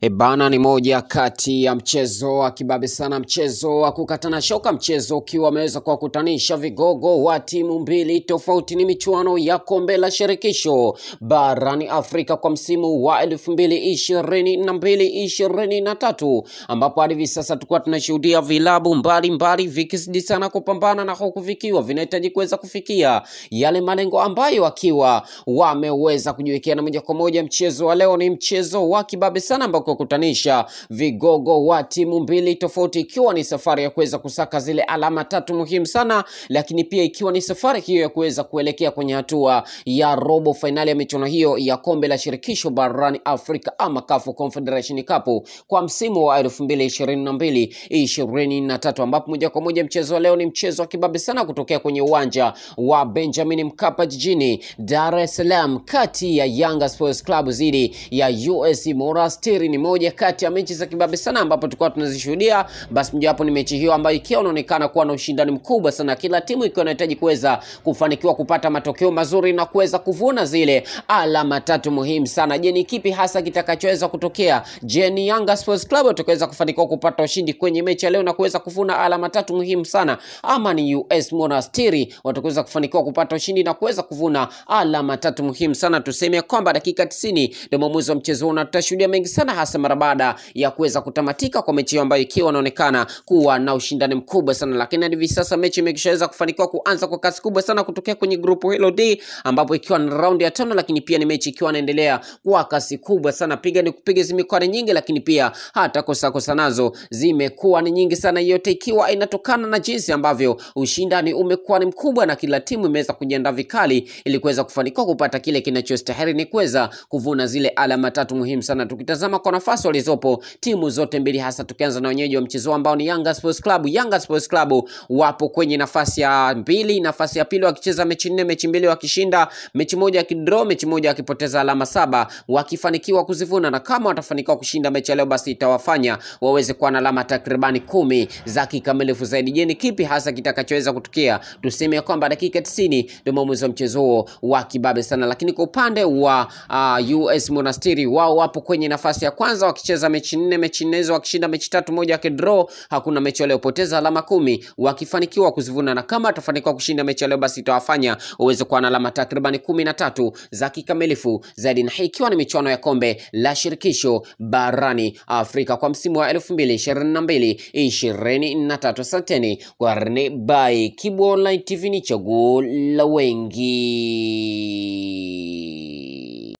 Ebana ni moja kati ya mchezo wa kibabe sana, mchezo wa kukatana shoka, mchezo ukiwa ameweza kuwakutanisha vigogo wa timu mbili tofauti. Ni michuano ya kombe la shirikisho barani Afrika kwa msimu wa elfu mbili ishirini na mbili ishirini na tatu ambapo hadi hivi sasa tulikuwa tunashuhudia vilabu mbalimbali vikizidi sana kupambana na huku vikiwa vinahitaji kuweza kufikia yale malengo ambayo akiwa wameweza kujiwekea, na moja kwa moja mchezo wa leo ni mchezo wa kibabe sana kukutanisha vigogo wa timu mbili tofauti, ikiwa ni safari ya kuweza kusaka zile alama tatu muhimu sana, lakini pia ikiwa ni safari hiyo ya kuweza kuelekea kwenye hatua ya robo fainali ya michuano hiyo ya kombe la shirikisho barani Afrika ama CAF Confederation Cup kwa msimu wa 2022 23, ambapo moja kwa moja mchezo wa leo ni mchezo wa kibabe sana kutokea kwenye uwanja wa Benjamin Mkapa jijini Dar es Salaam kati ya Yanga Sports Club dhidi ya USC Mora ni moja kati ya mechi za kibabe sana ambapo tulikuwa tunazishuhudia. Basi mojawapo ni mechi hiyo ambayo ikiwa inaonekana kuwa na ushindani mkubwa sana, kila timu ikiwa inahitaji kuweza kufanikiwa kupata matokeo mazuri na kuweza kuvuna zile alama tatu muhimu sana. Je, ni kipi hasa kitakachoweza kutokea? Je, ni Yanga Sports Club watakaweza kufanikiwa kupata ushindi kwenye mechi ya leo na kuweza kuvuna alama tatu muhimu sana, ama ni US Monastiri watakaweza kufanikiwa kupata ushindi na kuweza kuvuna alama tatu muhimu sana? Tuseme kwamba dakika 90 ndio mwamuzi wa mchezo na tutashuhudia mengi sana hasa hasa mara baada ya kuweza kutamatika kwa mechi hiyo ambayo ikiwa inaonekana kuwa na ushindani mkubwa sana, lakini hadi hivi sasa mechi imekishaweza kufanikiwa kuanza kwa kasi kubwa sana kutokea kwenye grupu hilo D, ambapo ikiwa na raundi ya tano, lakini pia ni mechi ikiwa inaendelea kwa kasi kubwa sana, piga ni kupiga zimekuwa nyingi, lakini pia hata kosa kosa nazo zimekuwa ni nyingi sana, yote ikiwa inatokana na jinsi ambavyo ushindani umekuwa ni mkubwa na kila timu imeweza kujiandaa vikali ili kuweza kufanikiwa kupata kile kinachostahili ni kuweza kuvuna zile alama tatu muhimu sana tukitazama kwa nafasi walizopo timu zote mbili, hasa tukianza na wenyeji wa mchezo ambao ni Yanga Sports Club. Yanga Sports Club wapo kwenye nafasi ya mbili, nafasi ya pili wakicheza mechi nne, mechi mbili wakishinda, mechi moja wakidraw, mechi moja wakipoteza alama saba, wakifanikiwa kuzivuna, na kama watafanikiwa kushinda mechi leo, basi itawafanya waweze kuwa na alama takribani kumi za kikamilifu zaidi. Je, ni kipi hasa kitakachoweza kutukia? Tuseme kwamba dakika 90 ndio mwamuzi wa mchezo huo wa kibabe sana, lakini kwa upande wa uh, US Monastiri wao wapo kwenye nafasi ya kwa kwanza wakicheza mechi nne, mechi nne hizo wakishinda mechi tatu, moja yake draw, hakuna mechi waliopoteza, alama kumi wakifanikiwa kuzivuna, na kama atafanikiwa kushinda mechi leo, basi itawafanya uweze kuwa na alama takribani kumi na tatu za kikamilifu zaidi, na hii ikiwa ni michuano ya kombe la shirikisho barani Afrika kwa msimu wa 2022 mbili Asanteni kwa Rene Bai. Kibu Online TV ni chaguo la wengi.